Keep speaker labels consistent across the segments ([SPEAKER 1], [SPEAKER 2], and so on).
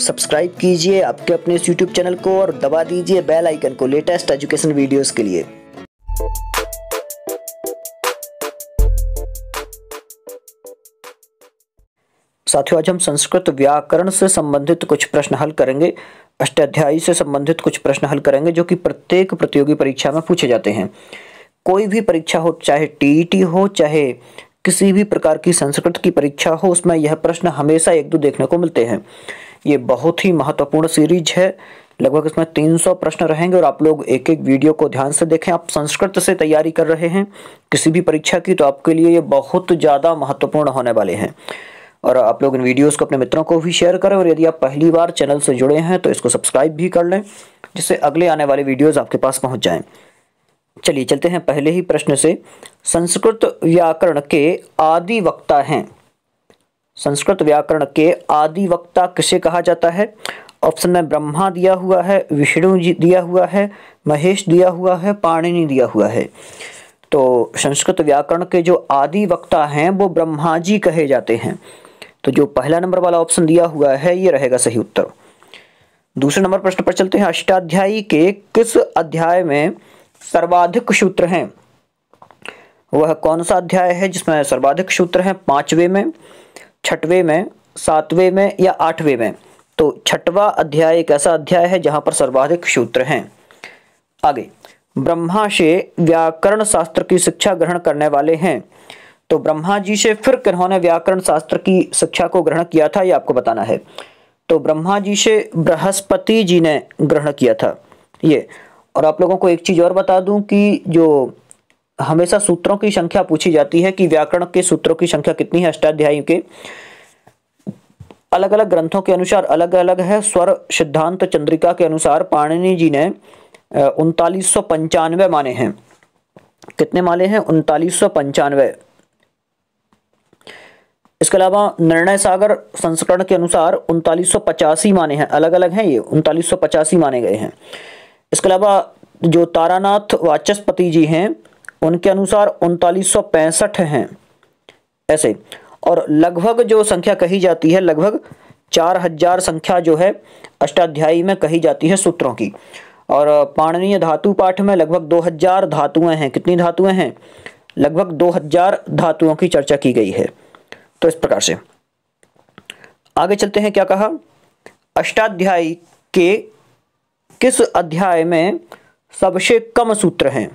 [SPEAKER 1] subscribe कीजिए आपके अपने यूट्यूब चैनल को और दबा दीजिए बेल आइकन को लेटेस्ट एजुकेशन वीडियोस के लिए साथियों आज हम संस्कृत व्याकरण से संबंधित कुछ प्रश्न हल करेंगे अष्टाध्यायी से संबंधित कुछ प्रश्न हल करेंगे जो कि प्रत्येक प्रतियोगी परीक्षा में पूछे जाते हैं कोई भी परीक्षा हो चाहे टीईटी हो चाहे किसी भी प्रकार की संस्कृत की परीक्षा हो उसमें यह प्रश्न हमेशा एक दो देखने को मिलते हैं ये बहुत ही महत्वपूर्ण सीरीज है लगभग इसमें 300 प्रश्न रहेंगे और आप लोग एक एक वीडियो को ध्यान से देखें आप संस्कृत से तैयारी कर रहे हैं किसी भी परीक्षा की तो आपके लिए ये बहुत ज़्यादा महत्वपूर्ण होने वाले हैं और आप लोग इन वीडियोस को अपने मित्रों को भी शेयर करें और यदि आप पहली बार चैनल से जुड़े हैं तो इसको सब्सक्राइब भी कर लें जिससे अगले आने वाले वीडियोज आपके पास पहुंच जाएँ चलिए चलते हैं पहले ही प्रश्न से संस्कृत व्याकरण के आदि वक्ता हैं संस्कृत व्याकरण के आदि वक्ता किसे कहा जाता है ऑप्शन में ब्रह्मा दिया हुआ है विष्णु जी दिया हुआ है महेश दिया हुआ है पाणिनि दिया हुआ है तो संस्कृत व्याकरण के जो आदि वक्ता हैं वो ब्रह्मा जी कहे जाते हैं तो जो पहला नंबर वाला ऑप्शन दिया हुआ है ये रहेगा सही उत्तर दूसरे नंबर प्रश्न पर चलते हैं अष्टाध्यायी के किस अध्याय में सर्वाधिक सूत्र हैं वह कौन सा अध्याय है जिसमें सर्वाधिक सूत्र हैं पांचवे में छठवें में सातवें में या आठवें में तो छठवा अध्याय एक ऐसा अध्याय है जहाँ पर सर्वाधिक सूत्र हैं आगे ब्रह्मा से व्याकरण शास्त्र की शिक्षा ग्रहण करने वाले हैं तो ब्रह्मा जी से फिर किन्होंने व्याकरण शास्त्र की शिक्षा को ग्रहण किया था ये आपको बताना है तो ब्रह्मा जी से बृहस्पति जी ने ग्रहण किया था ये और आप लोगों को एक चीज़ और बता दूं कि जो हमेशा सूत्रों की संख्या पूछी जाती है कि व्याकरण के सूत्रों की संख्या कितनी है अष्टाध्याय के अलग अलग ग्रंथों के अनुसार अलग अलग है स्वर सिद्धांत चंद्रिका के अनुसार पाणिनी जी ने उनतालीस सौ पंचानवे माने हैं कितने माने हैं उनतालीस सौ पंचानवे इसके अलावा निर्णय सागर संस्करण के अनुसार उनतालीस सौ पचासी माने हैं अलग अलग हैं ये उनतालीस सौ पचासी माने गए हैं इसके अलावा जो तारानाथ वाचस्पति जी हैं उनके अनुसार उनतालीस हैं ऐसे और लगभग जो संख्या कही जाती है लगभग चार हजार संख्या जो है अष्टाध्यायी में कही जाती है सूत्रों की और पाणनीय धातु पाठ में लगभग दो हजार धातुएं हैं कितनी धातुएं हैं लगभग दो हजार धातुओं की चर्चा की गई है तो इस प्रकार से आगे चलते हैं क्या कहा अष्टाध्यायी के किस अध्याय में सबसे कम सूत्र हैं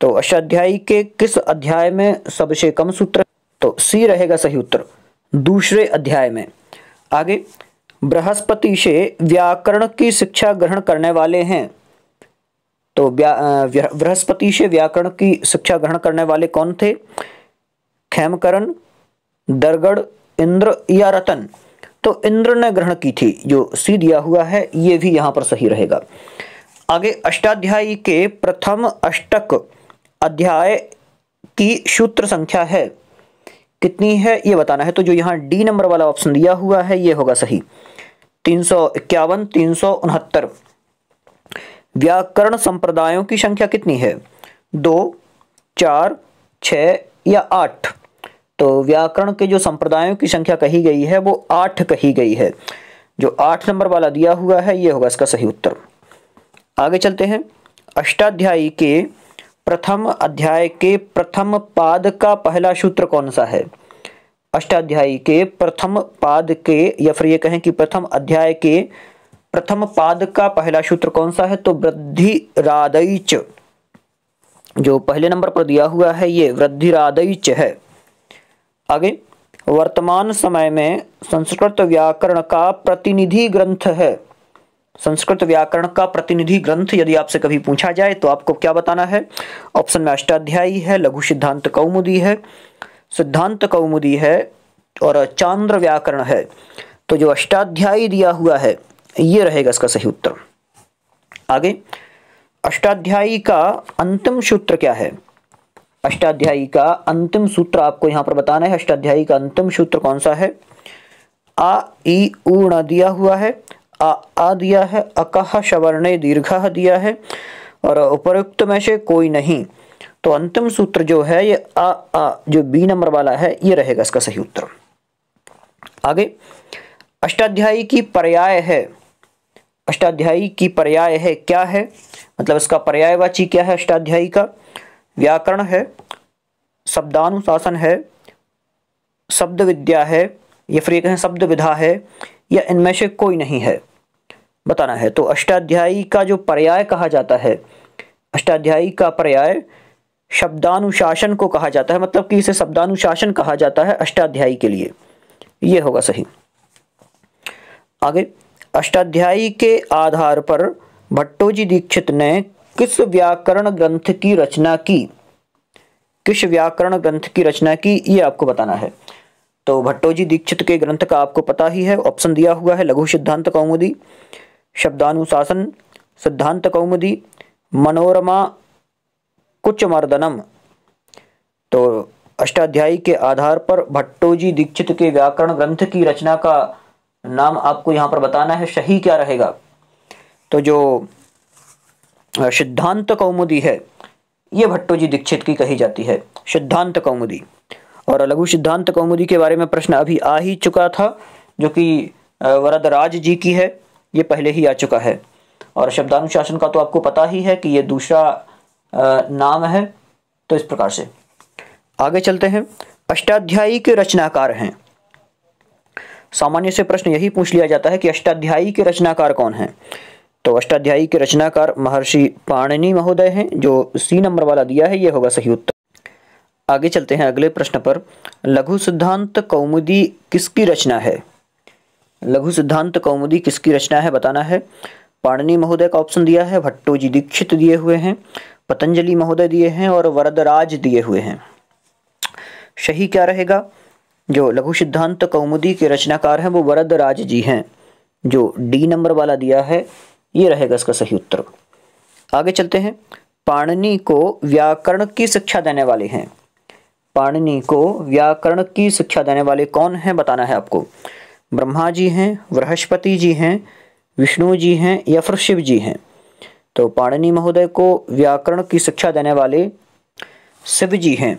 [SPEAKER 1] तो अष्टाध्यायी के किस अध्याय में सबसे कम सूत्र तो सी रहेगा सही उत्तर दूसरे अध्याय में आगे बृहस्पति से व्याकरण की शिक्षा ग्रहण करने वाले हैं तो बृहस्पति से व्याकरण की शिक्षा ग्रहण करने वाले कौन थे खेमकरण दरगढ़ इंद्र या रतन तो इंद्र ने ग्रहण की थी जो सी दिया हुआ है ये भी यहाँ पर सही रहेगा आगे अष्टाध्यायी के प्रथम अष्टक अध्याय की सूत्र संख्या है कितनी है ये बताना है तो जो यहाँ डी नंबर वाला ऑप्शन दिया हुआ है ये होगा सही तीन सौ इक्यावन तीन सौ उनहत्तर व्याकरण संप्रदायों की संख्या कितनी है दो चार छ या आठ तो व्याकरण के जो संप्रदायों की संख्या कही गई है वो आठ कही गई है जो आठ नंबर वाला दिया हुआ है ये होगा इसका सही उत्तर आगे चलते हैं अष्टाध्यायी के प्रथम अध्याय के प्रथम पाद का पहला सूत्र कौन सा है अष्टाध्यायी के प्रथम पाद के या फिर ये कहें कि प्रथम अध्याय के प्रथम पाद का पहला सूत्र कौन सा है तो वृद्धि रादैच जो पहले नंबर पर दिया हुआ है ये वृद्धि रादैच है आगे वर्तमान समय में संस्कृत व्याकरण का प्रतिनिधि ग्रंथ है संस्कृत व्याकरण का प्रतिनिधि ग्रंथ यदि आपसे कभी पूछा जाए तो आपको क्या बताना है ऑप्शन में अष्टाध्यायी है लघु सिद्धांत कौमुदी है सिद्धांत कौमुदी है और चांद्र व्याकरण है तो जो अष्टाध्यायी दिया हुआ है ये रहेगा इसका सही उत्तर आगे अष्टाध्यायी का अंतिम सूत्र क्या है अष्टाध्यायी का अंतिम सूत्र आपको यहाँ पर बताना है अष्टाध्यायी का अंतिम सूत्र कौन सा है आ ई ऊ दिया हुआ है आ, आ दिया है अकह शवर्ण दीर्घ दिया है और उपरुक्त में से कोई नहीं तो अंतिम सूत्र जो है ये आ, आ जो बी नंबर वाला है ये रहेगा इसका सही उत्तर आगे अष्टाध्यायी की पर्याय है अष्टाध्यायी की पर्याय है क्या है मतलब इसका पर्यायवाची क्या है अष्टाध्यायी का व्याकरण है शब्दानुशासन है शब्द विद्या है या फिर कहें शब्द विधा है या इनमें से कोई नहीं है बताना है तो अष्टाध्यायी का जो पर्याय कहा जाता है अष्टाध्यायी का पर्याय शब्दानुशासन को कहा जाता है मतलब कि इसे शब्दानुशासन कहा जाता है अष्टाध्यायी के लिए यह होगा सही आगे अष्टाध्यायी के आधार पर भट्टोजी दीक्षित ने किस व्याकरण ग्रंथ की रचना की किस व्याकरण ग्रंथ की रचना की ये आपको बताना है तो भट्टोजी दीक्षित के ग्रंथ का आपको पता ही है ऑप्शन दिया हुआ है लघु सिद्धांत कौमुदी शब्दानुशासन सिद्धांत कौमुदी मनोरमा कुछ मर्दनम तो अष्टाध्यायी के आधार पर भट्टोजी दीक्षित के व्याकरण ग्रंथ की रचना का नाम आपको यहाँ पर बताना है सही क्या रहेगा तो जो सिद्धांत कौमुदी है ये भट्टोजी दीक्षित की कही जाती है सिद्धांत कौमुदी और लघु सिद्धांत कौमुदी के बारे में प्रश्न अभी आ ही चुका था जो कि वरदराज जी की है ये पहले ही आ चुका है और शब्दानुशासन का तो आपको पता ही है कि ये दूसरा नाम है तो इस प्रकार से आगे चलते हैं अष्टाध्यायी के रचनाकार हैं सामान्य से प्रश्न यही पूछ लिया जाता है कि अष्टाध्यायी के रचनाकार कौन हैं तो अष्टाध्यायी के रचनाकार महर्षि पाणिनी महोदय हैं जो सी नंबर वाला दिया है ये होगा सही उत्तर आगे चलते हैं अगले प्रश्न पर लघु सिद्धांत कौमुदी किसकी रचना है लघु सिद्धांत कौमुदी किसकी रचना है बताना है पाणनी महोदय का ऑप्शन दिया है भट्टो जी दीक्षित दिए हुए हैं पतंजलि महोदय दिए हैं और वरदराज दिए हुए हैं सही क्या रहेगा जो लघु सिद्धांत कौमुदी के रचनाकार हैं वो वरदराज जी हैं जो डी नंबर वाला दिया है ये रहेगा इसका सही उत्तर आगे चलते हैं पाणनी को व्याकरण की शिक्षा देने वाले हैं पाणनी को व्याकरण की शिक्षा देने वाले कौन हैं बताना है आपको ब्रह्मा जी हैं बृहस्पति जी हैं विष्णु जी हैं या फिर शिव जी हैं तो पाणनी महोदय को व्याकरण की शिक्षा देने वाले शिव जी हैं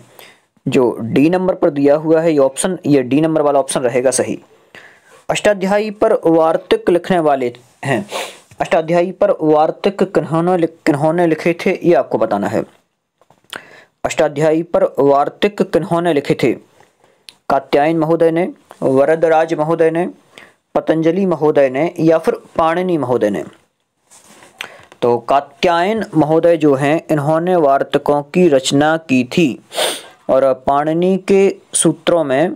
[SPEAKER 1] जो डी नंबर पर दिया हुआ है ये ऑप्शन ये डी नंबर वाला ऑप्शन रहेगा सही अष्टाध्यायी पर वार्तिक लिखने वाले हैं अष्टाध्यायी पर वार्तिक किन्होंने किन्होंने लिखे थे ये आपको बताना है अष्टाध्यायी पर वार्तिक किन्होंने लिखे थे कात्यायन महोदय ने वरदराज महोदय ने पतंजलि महोदय ने या फिर पाणिनी महोदय ने तो कात्यायन महोदय जो हैं इन्होंने वार्तकों की रचना की थी और पाणिनी के सूत्रों में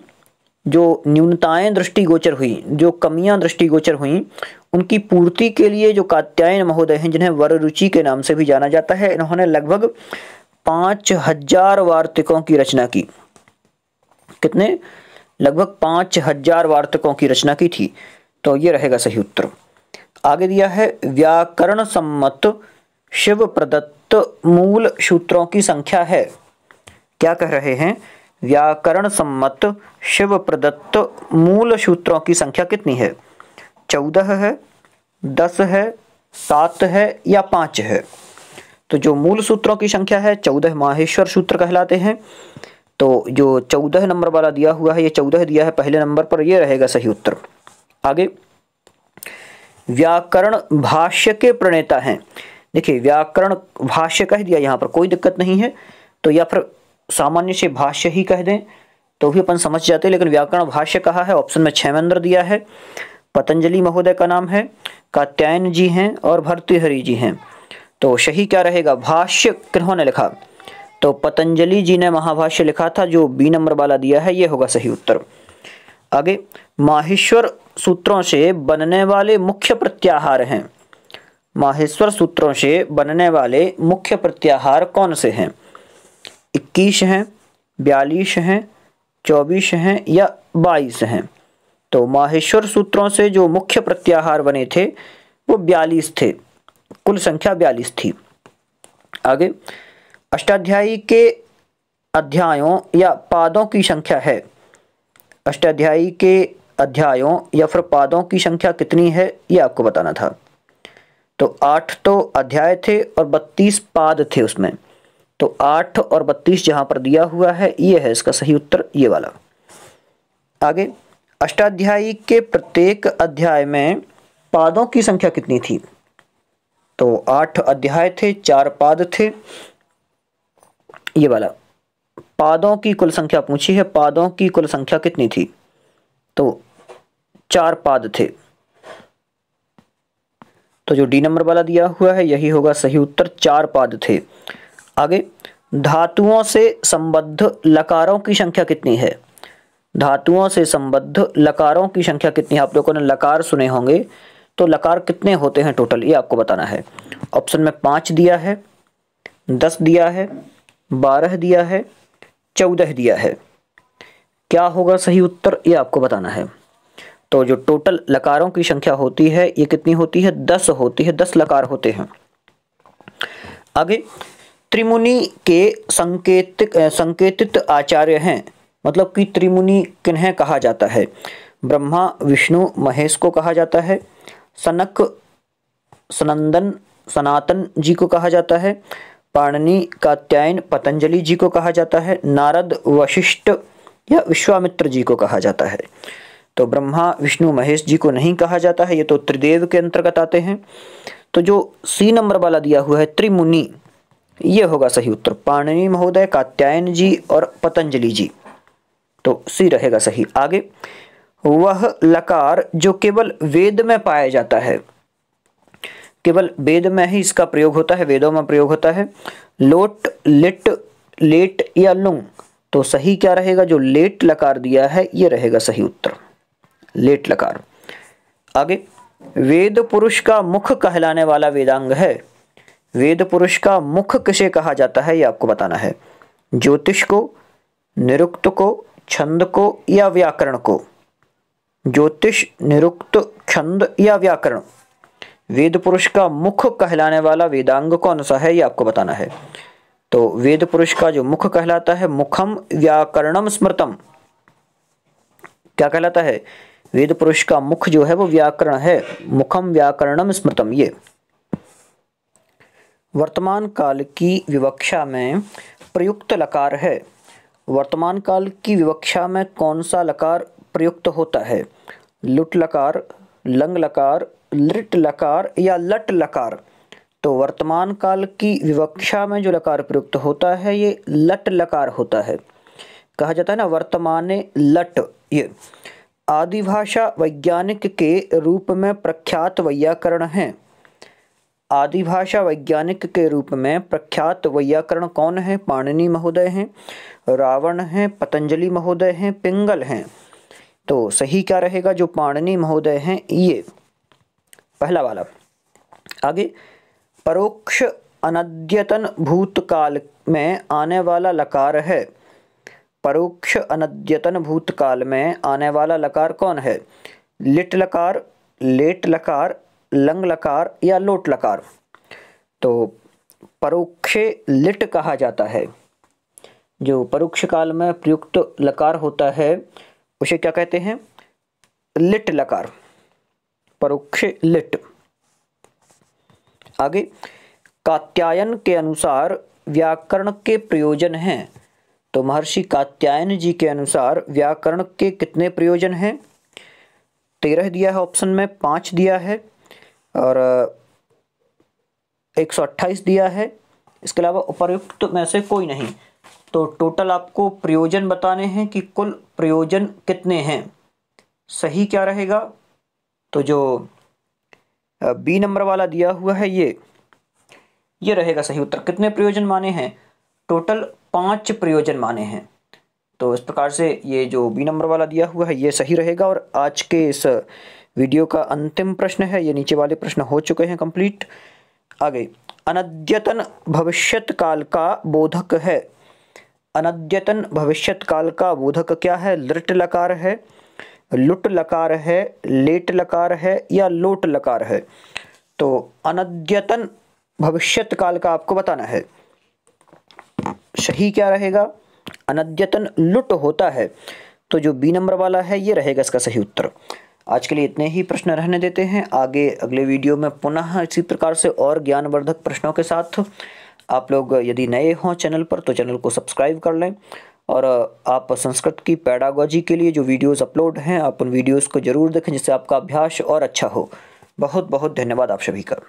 [SPEAKER 1] जो न्यूनताएं दृष्टिगोचर हुई जो कमियां दृष्टिगोचर हुई उनकी पूर्ति के लिए जो कात्यायन महोदय हैं जिन्हें रुचि के नाम से भी जाना जाता है इन्होंने लगभग पाँच हजार वार्तिकों की रचना की कितने लगभग पांच हजार वार्तकों की रचना की थी तो ये रहेगा सही उत्तर आगे दिया है व्याकरण सम्मत शिव प्रदत्त मूल सूत्रों की संख्या है क्या कह रहे हैं व्याकरण सम्मत शिव प्रदत्त मूल सूत्रों की संख्या कितनी है चौदह है दस है सात है या पांच है तो जो मूल सूत्रों की संख्या है चौदह माहेश्वर सूत्र कहलाते हैं तो जो चौदह नंबर वाला दिया हुआ है ये चौदह दिया है पहले नंबर पर यह रहेगा सही उत्तर आगे व्याकरण भाष्य के प्रणेता हैं देखिए व्याकरण भाष्य कह दिया यहाँ पर कोई दिक्कत नहीं है तो या फिर सामान्य से भाष्य ही कह दें तो भी अपन समझ जाते हैं लेकिन व्याकरण भाष्य कहा है ऑप्शन में छेमेंद्र दिया है पतंजलि महोदय का नाम है कात्यायन जी हैं और भरतीहरी जी हैं तो सही क्या रहेगा भाष्य किन्होंने लिखा तो पतंजलि जी ने महाभाष्य लिखा था जो बी नंबर वाला दिया है ये होगा सही उत्तर आगे माहेश्वर सूत्रों से बनने वाले मुख्य प्रत्याहार हैं माहेश्वर सूत्रों से बनने वाले मुख्य प्रत्याहार कौन से हैं इक्कीस हैं बयालीस हैं चौबीस हैं या बाईस हैं तो माहेश्वर सूत्रों से जो मुख्य प्रत्याहार बने थे वो बयालीस थे कुल संख्या बयालीस थी आगे अष्टाध्यायी के अध्यायों या पादों की संख्या है अष्टाध्यायी के अध्यायों या फिर पादों की संख्या कितनी है ये आपको बताना था तो आठ तो अध्याय थे और बत्तीस पाद थे उसमें तो आठ और बत्तीस जहाँ पर दिया हुआ है ये है इसका सही उत्तर ये वाला आगे अष्टाध्यायी के प्रत्येक अध्याय में पादों की संख्या कितनी थी तो आठ अध्याय थे चार पाद थे ये वाला पादों की कुल संख्या पूछी है पादों की कुल संख्या कितनी थी तो चार पाद थे तो जो डी नंबर वाला दिया हुआ है यही होगा सही उत्तर चार पाद थे आगे धातुओं से संबद्ध लकारों की संख्या कितनी है धातुओं से संबद्ध लकारों की संख्या कितनी है आप लोगों ने लकार सुने होंगे तो लकार कितने होते हैं टोटल ये आपको बताना है ऑप्शन में पांच दिया है दस दिया है बारह दिया है चौदह दिया है क्या होगा सही उत्तर ये आपको बताना है तो जो टोटल लकारों की संख्या होती है ये कितनी होती है दस होती है दस लकार होते हैं आगे त्रिमुनि के संकेतिक संकेतित आचार्य हैं मतलब कि त्रिमुनि किन्हें कहा जाता है ब्रह्मा विष्णु महेश को कहा जाता है सनक सनंदन सनातन जी को कहा जाता है पाणनी कात्यायन पतंजलि जी को कहा जाता है नारद वशिष्ठ या विश्वामित्र जी को कहा जाता है तो ब्रह्मा विष्णु महेश जी को नहीं कहा जाता है ये तो त्रिदेव के अंतर्गत आते हैं तो जो सी नंबर वाला दिया हुआ है त्रिमुनि ये होगा सही उत्तर पाणनी महोदय कात्यायन जी और पतंजलि जी तो सी रहेगा सही आगे वह लकार जो केवल वेद में पाया जाता है केवल वेद में ही इसका प्रयोग होता है वेदों में प्रयोग होता है लोट लिट लेट या लुंग तो सही क्या रहेगा जो लेट लकार दिया है ये रहेगा सही उत्तर लेट लकार आगे वेद पुरुष का मुख कहलाने वाला वेदांग है वेद पुरुष का मुख किसे कहा जाता है ये आपको बताना है ज्योतिष को निरुक्त को छंद को या व्याकरण को ज्योतिष निरुक्त छंद या व्याकरण वेद पुरुष का मुख कहलाने वाला वेदांग कौन सा है ये आपको बताना है तो वेद पुरुष का जो मुख कहलाता है मुखम व्याकरणम स्मृतम क्या कहलाता है वेद पुरुष का मुख जो है वो व्याकरण है मुखम व्याकरणम स्मृतम ये वर्तमान काल की विवक्षा में प्रयुक्त लकार है वर्तमान काल की विवक्षा में कौन सा लकार प्रयुक्त होता है लुट लकार लंग लकार लिट लकार या लट लकार तो वर्तमान काल की विवक्षा में जो लकार प्रयुक्त होता है ये लट लकार होता है कहा जाता है ना वर्तमान लट ये आदि भाषा वैज्ञानिक के रूप में प्रख्यात वैयाकरण हैं आदि भाषा वैज्ञानिक के रूप में प्रख्यात वैयाकरण कौन है पाणिनि महोदय हैं रावण हैं पतंजलि महोदय हैं पिंगल हैं तो सही क्या रहेगा जो पाणिनि महोदय हैं ये पहला वाला आगे परोक्ष अनद्यतन भूतकाल में आने वाला लकार है परोक्ष अनद्यतन भूतकाल में आने वाला लकार कौन है लिट लकार लेट लकार लंग लकार या लोट लकार तो परोक्ष लिट कहा जाता है जो परोक्ष काल में प्रयुक्त लकार होता है उसे क्या कहते हैं लिट लकार परोक्ष लिट आगे कात्यायन के अनुसार व्याकरण के प्रयोजन हैं तो महर्षि कात्यायन जी के अनुसार व्याकरण के कितने प्रयोजन हैं तेरह दिया है ऑप्शन में पाँच दिया है और एक सौ अट्ठाईस दिया है इसके अलावा उपर्युक्त तो में से कोई नहीं तो टोटल आपको प्रयोजन बताने हैं कि कुल प्रयोजन कितने हैं सही क्या रहेगा तो जो बी नंबर वाला दिया हुआ है ये ये रहेगा सही उत्तर कितने प्रयोजन माने हैं टोटल पाँच प्रयोजन माने हैं तो इस प्रकार से ये जो बी नंबर वाला दिया हुआ है ये सही रहेगा और आज के इस वीडियो का अंतिम प्रश्न है ये नीचे वाले प्रश्न हो चुके हैं कंप्लीट आगे अनद्यतन भविष्यत काल का बोधक है अनद्यतन भविष्यत काल का बोधक क्या है लृट लकार है लुट लकार है लेट लकार है या लोट लकार है तो अनद्यतन भविष्यत काल का आपको बताना है सही क्या रहेगा अनद्यतन लुट होता है तो जो बी नंबर वाला है ये रहेगा इसका सही उत्तर आज के लिए इतने ही प्रश्न रहने देते हैं आगे अगले वीडियो में पुनः इसी प्रकार से और ज्ञानवर्धक प्रश्नों के साथ आप लोग यदि नए हों चैनल पर तो चैनल को सब्सक्राइब कर लें और आप संस्कृत की पैडागोजी के लिए जो वीडियोस अपलोड हैं आप उन वीडियोस को ज़रूर देखें जिससे आपका अभ्यास और अच्छा हो बहुत बहुत धन्यवाद आप सभी का